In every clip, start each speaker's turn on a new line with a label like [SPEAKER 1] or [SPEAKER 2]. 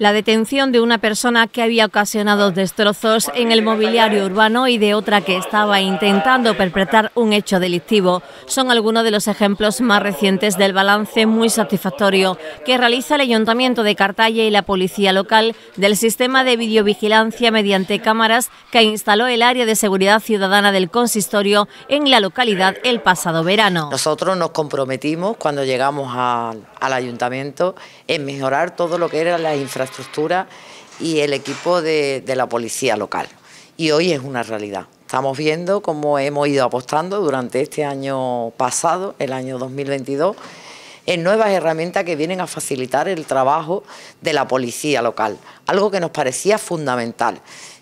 [SPEAKER 1] la detención de una persona que había ocasionado destrozos en el mobiliario urbano y de otra que estaba intentando perpetrar un hecho delictivo son algunos de los ejemplos más recientes del balance muy satisfactorio que realiza el Ayuntamiento de Cartaya y la Policía Local del sistema de videovigilancia mediante cámaras que instaló el Área de Seguridad Ciudadana del Consistorio en la localidad el pasado verano.
[SPEAKER 2] Nosotros nos comprometimos cuando llegamos a al ayuntamiento en mejorar todo lo que era la infraestructura y el equipo de, la policía local. Y hoy es una realidad. Estamos viendo cómo hemos ido apostando durante este año pasado, el año 2022, en nuevas herramientas que vienen a facilitar el trabajo de la policía local, algo que nos parecía fundamental,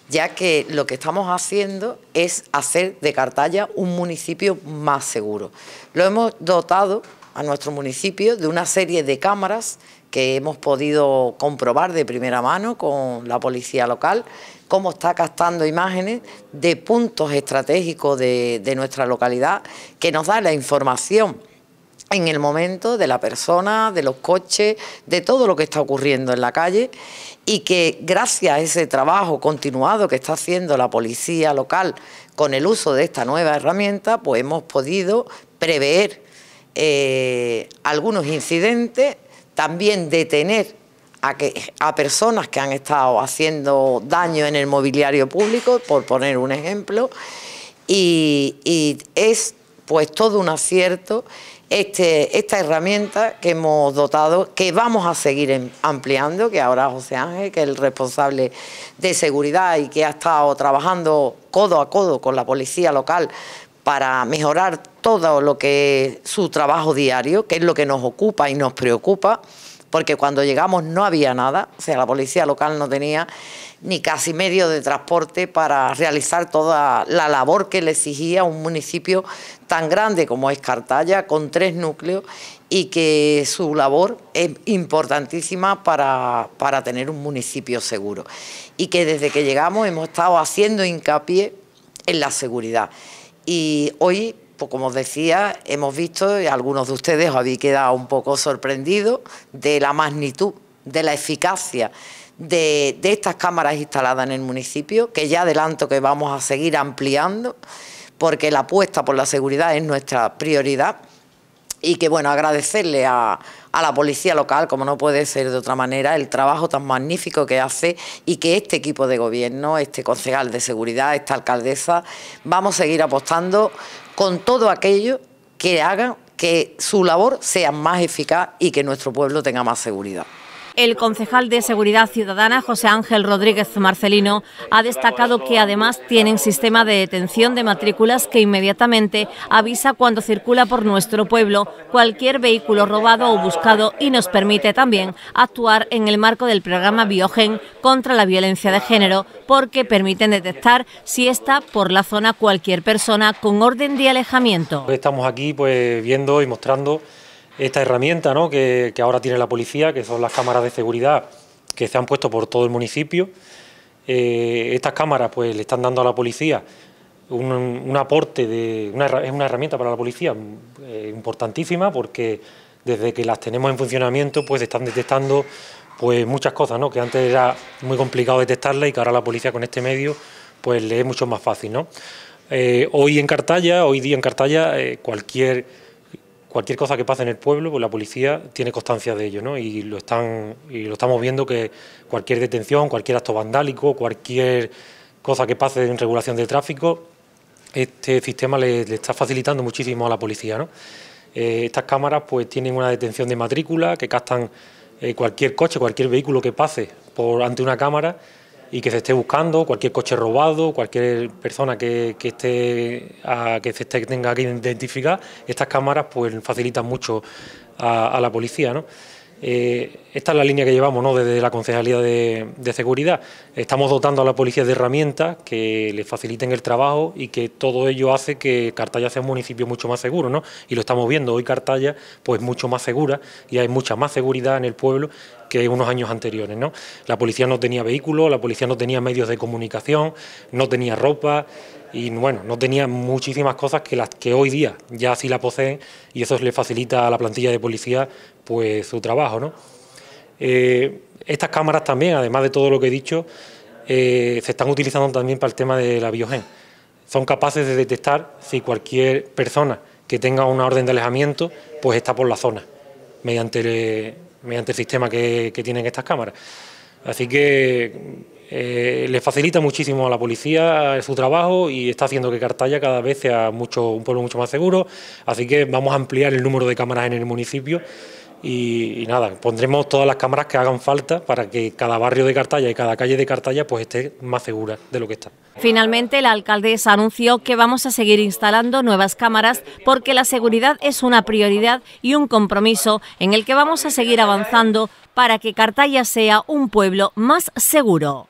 [SPEAKER 2] ya que lo que estamos haciendo es hacer de Cartaya un municipio más seguro. Lo hemos dotado a nuestro municipio de una serie de cámaras que hemos podido comprobar de primera mano con la policía local, cómo está captando imágenes de puntos estratégicos de, de nuestra localidad que nos da la información en el momento de la persona, de los coches, de todo lo que está ocurriendo en la calle y que gracias a ese trabajo continuado que está haciendo la policía local con el uso de esta nueva herramienta, pues hemos podido prever eh, algunos incidentes, también detener a, personas que han estado haciendo daño en el mobiliario público, por poner un ejemplo, y, es pues todo un acierto este, esta herramienta que hemos dotado, que vamos a seguir em, ampliando, que ahora José Ángel, que es el responsable de seguridad y que ha estado trabajando codo a codo con la policía local para mejorar todo lo que es su trabajo diario, que es lo que nos ocupa y nos preocupa, porque cuando llegamos no había nada, o sea, la policía local no tenía ni casi medio de transporte para realizar toda la labor que le exigía un municipio tan grande como es Cartaya, con tres núcleos, y que su labor es importantísima para, para tener un municipio seguro. Y que desde que llegamos hemos estado haciendo hincapié en la seguridad. Y hoy, pues, como os decía, hemos visto, y algunos de ustedes os habéis quedado un poco sorprendidos, de la magnitud, de la eficacia de, de estas cámaras instaladas en el municipio, que ya adelanto que vamos a seguir ampliando, porque la apuesta por la seguridad es nuestra prioridad y que bueno, agradecerle a, a la policía local, como no puede ser de otra manera, el trabajo tan magnífico que hace y que este equipo de gobierno, este concejal de seguridad, esta alcaldesa, vamos a seguir apostando con todo aquello que haga que su labor sea más eficaz y que nuestro pueblo tenga más seguridad.
[SPEAKER 1] El concejal de Seguridad Ciudadana, José Ángel Rodríguez Marcelino, ha destacado que además tienen sistema de detención de matrículas que inmediatamente avisa cuando circula por nuestro pueblo cualquier vehículo robado o buscado y nos permite también actuar en el marco del programa Biogen contra la violencia de género, porque permiten detectar si está por la zona cualquier persona con orden de alejamiento.
[SPEAKER 3] Estamos aquí pues viendo y mostrando esta herramienta ¿no? que, ahora tiene la policía, que son las cámaras de seguridad que se han puesto por todo el municipio. Eh, estas cámaras pues, le están dando a la policía un, aporte, de, es una herramienta para la policía eh, importantísima porque desde que las tenemos en funcionamiento pues están detectando pues muchas cosas ¿no? que antes era muy complicado detectarlas y que ahora la policía con este medio pues le es mucho más fácil. ¿no? Eh, hoy en Cartalla, hoy día en Cartalla, cualquier cualquier cosa que pase en el pueblo, pues la policía tiene constancia de ello, ¿no? Y lo están y lo estamos viendo que cualquier detención, cualquier acto vandálico, cualquier cosa que pase en regulación de tráfico, este sistema le, está facilitando muchísimo a la policía, ¿no? Eh, estas cámaras pues tienen una detención de matrícula que captan eh, cualquier coche, cualquier vehículo que pase por ante una cámara y que se esté buscando, cualquier coche robado, cualquier persona que, esté que se tenga que identificar, estas cámaras pues facilitan mucho a, la policía, ¿no? Eh, esta es la línea que llevamos ¿no? desde la Concejalía de, Seguridad. Estamos dotando a la policía de herramientas que le faciliten el trabajo y que todo ello hace que Cartaya sea un municipio mucho más seguro. ¿no? Y lo estamos viendo, hoy Cartaya pues mucho más segura y hay mucha más seguridad en el pueblo que unos años anteriores. ¿no? La policía no tenía vehículos, la policía no tenía medios de comunicación, no tenía ropa y bueno, no tenía muchísimas cosas que las que hoy día ya sí la poseen y eso le facilita a la plantilla de policía pues su trabajo. ¿no? Eh, estas cámaras también, además de todo lo que he dicho, eh, se están utilizando también para el tema de la biogen. Son capaces de detectar si cualquier persona que tenga una orden de alejamiento, pues está por la zona, mediante mediante el sistema que, tienen estas cámaras. Así que eh, les facilita muchísimo a la policía su trabajo y está haciendo que Cartaya cada vez sea mucho, un pueblo mucho más seguro. Así que vamos a ampliar el número de cámaras en el municipio. Y, nada, pondremos todas las cámaras que hagan falta para que cada barrio de Cartaya y cada calle de Cartaya pues esté más segura de lo que está.
[SPEAKER 1] Finalmente, la alcaldesa anunció que vamos a seguir instalando nuevas cámaras porque la seguridad es una prioridad y un compromiso en el que vamos a seguir avanzando para que Cartaya sea un pueblo más seguro.